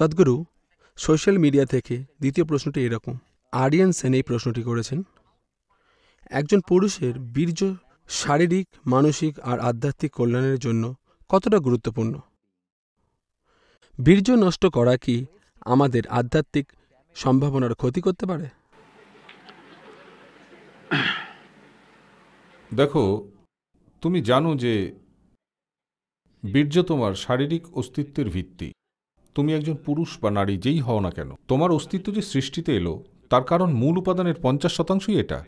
সদ্গুরু social media থেকে দ্বিতীয় প্রশ্নটি এরকম আরিয়ান সেন এই প্রশ্নটি করেছেন একজন পুরুষের বীর্য শারীরিক মানসিক আর আধ্যাত্মিক কল্যাণের জন্য কতটা গুরুত্বপূর্ণ বীর্য নষ্ট করা কি আমাদের আধ্যাত্মিক সম্ভাবনার ক্ষতি করতে পারে দেখো তুমি জানো যে বীর্য তোমার শারীরিক অস্তিত্বের ভিত্তি তুমি একজন পুরুষ বা নারী যেই হও না কেন তোমার অস্তিত্ব যে সৃষ্টিতে এলো তার কারণ মূল উপাদানের পঞ্চাশ শতাংশই এটা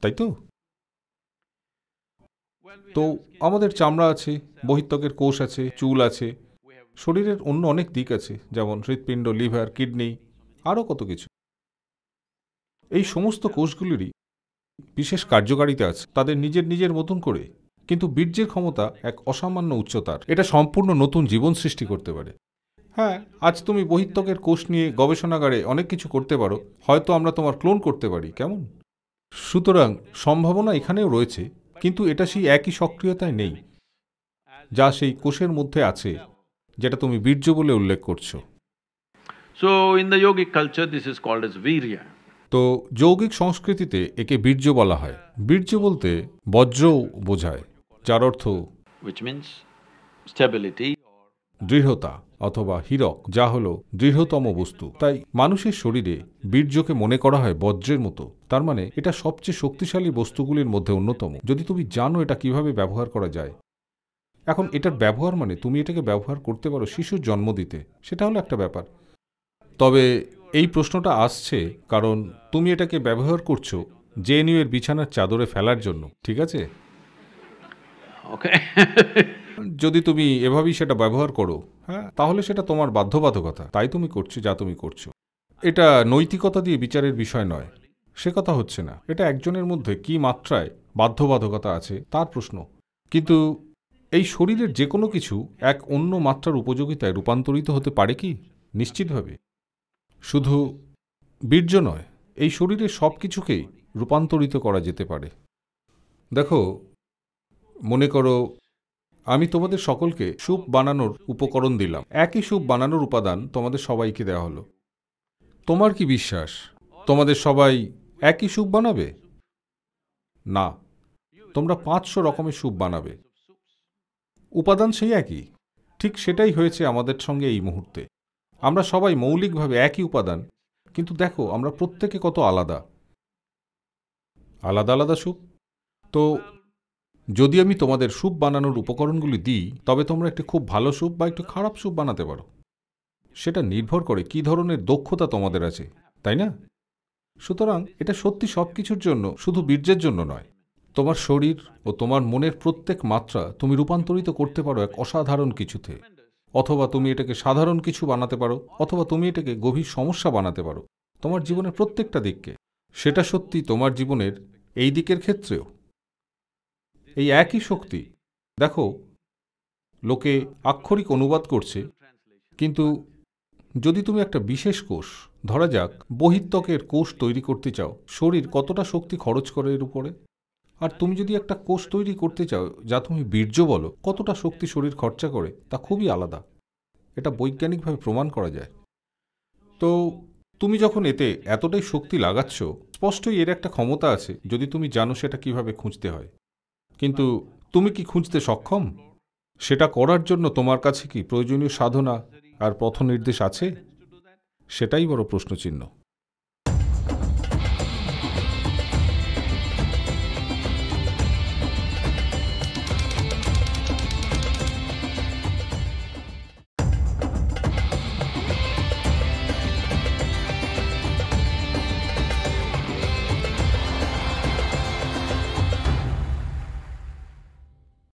তাই তো তো আমাদের চামড়া আছে বহিত্বকের কোষ আছে চুল আছে শরীরের অন্য অনেক দিক আছে যেমন হৃৎপিণ্ড লিভার কিডনি আরও কত কিছু এই সমস্ত কোষগুলিরই বিশেষ কার্যকারিতা আছে তাদের নিজের নিজের মতন করে কিন্তু বীর্যের ক্ষমতা এক অসামান্য উচ্চতার এটা সম্পূর্ণ নতুন জীবন সৃষ্টি করতে পারে হ্যাঁ আজ তুমি বহিত্বকের কোষ নিয়ে গবেষণাগারে অনেক কিছু করতে পারো হয়তো আমরা তোমার ক্লোন করতে পারি কেমন সুতরাং সম্ভাবনা এখানেও রয়েছে কিন্তু এটা সেই একই সক্রিয়তায় নেই যা সেই কোষের মধ্যে আছে যেটা তুমি বীর্য বলে উল্লেখ করছো so in the culture this is তো যৌগিক সংস্কৃতিতে একে বীর্য বলা হয় বীর্য বলতে বজ্র বোঝায় যার অর্থ উইচ মিনস দৃঢ়তা অথবা হীরক যা হলো দৃঢ়তম বস্তু তাই মানুষের শরীরে বীর্যকে মনে করা হয় বজ্রের মতো তার মানে এটা সবচেয়ে শক্তিশালী বস্তুগুলির মধ্যে অন্যতম যদি তুমি জানো এটা কিভাবে ব্যবহার করা যায় এখন এটার ব্যবহার মানে তুমি এটাকে ব্যবহার করতে পারো শিশুর জন্ম দিতে সেটা হলো একটা ব্যাপার তবে এই প্রশ্নটা আসছে কারণ তুমি এটাকে ব্যবহার করছো জেএনইউ এর বিছানার চাদরে ফেলার জন্য ঠিক আছে ওকে যদি তুমি এভাবেই সেটা ব্যবহার করো হ্যাঁ তাহলে সেটা তোমার বাধ্যবাধকতা তাই তুমি করছো যা তুমি করছো এটা নৈতিকতা দিয়ে বিচারের বিষয় নয় সে কথা হচ্ছে না এটা একজনের মধ্যে কি মাত্রায় বাধ্যবাধকতা আছে তার প্রশ্ন কিন্তু এই শরীরের যে কোনো কিছু এক অন্য মাত্রার উপযোগিতায় রূপান্তরিত হতে পারে কি নিশ্চিতভাবে শুধু বীর্য নয় এই শরীরের সব কিছুকেই রূপান্তরিত করা যেতে পারে দেখো মনে করো আমি তোমাদের সকলকে স্যুপ বানানোর উপকরণ দিলাম একই স্যুপ বানানোর উপাদান তোমাদের সবাইকে দেওয়া হলো তোমার কি বিশ্বাস তোমাদের সবাই একই স্যুপ বানাবে না তোমরা পাঁচশো রকমের স্যুপ বানাবে উপাদান সেই একই ঠিক সেটাই হয়েছে আমাদের সঙ্গে এই মুহূর্তে আমরা সবাই মৌলিকভাবে একই উপাদান কিন্তু দেখো আমরা প্রত্যেকে কত আলাদা আলাদা আলাদা স্যুপ তো যদি আমি তোমাদের স্যুপ বানানোর উপকরণগুলি দিই তবে তোমরা একটি খুব ভালো স্যুপ বা একটু খারাপ স্যুপ বানাতে পারো সেটা নির্ভর করে কি ধরনের দক্ষতা তোমাদের আছে তাই না সুতরাং এটা সত্যি সব কিছুর জন্য শুধু বীর্যের জন্য নয় তোমার শরীর ও তোমার মনের প্রত্যেক মাত্রা তুমি রূপান্তরিত করতে পারো এক অসাধারণ কিছুতে অথবা তুমি এটাকে সাধারণ কিছু বানাতে পারো অথবা তুমি এটাকে গভীর সমস্যা বানাতে পারো তোমার জীবনের প্রত্যেকটা দিককে সেটা সত্যি তোমার জীবনের এই দিকের ক্ষেত্রেও এই একই শক্তি দেখো লোকে আক্ষরিক অনুবাদ করছে কিন্তু যদি তুমি একটা বিশেষ কোষ ধরা যাক বহিত্বকের কোষ তৈরি করতে চাও শরীর কতটা শক্তি খরচ করে এর উপরে আর তুমি যদি একটা কোষ তৈরি করতে চাও যা তুমি বীর্য বলো কতটা শক্তি শরীর খরচা করে তা খুবই আলাদা এটা বৈজ্ঞানিকভাবে প্রমাণ করা যায় তো তুমি যখন এতে এতটাই শক্তি লাগাচ্ছ স্পষ্টই এর একটা ক্ষমতা আছে যদি তুমি জানো সেটা কিভাবে খুঁজতে হয় কিন্তু তুমি কি খুঁজতে সক্ষম সেটা করার জন্য তোমার কাছে কি প্রয়োজনীয় সাধনা আর পথনির্দেশ আছে সেটাই বড় প্রশ্নচিহ্ন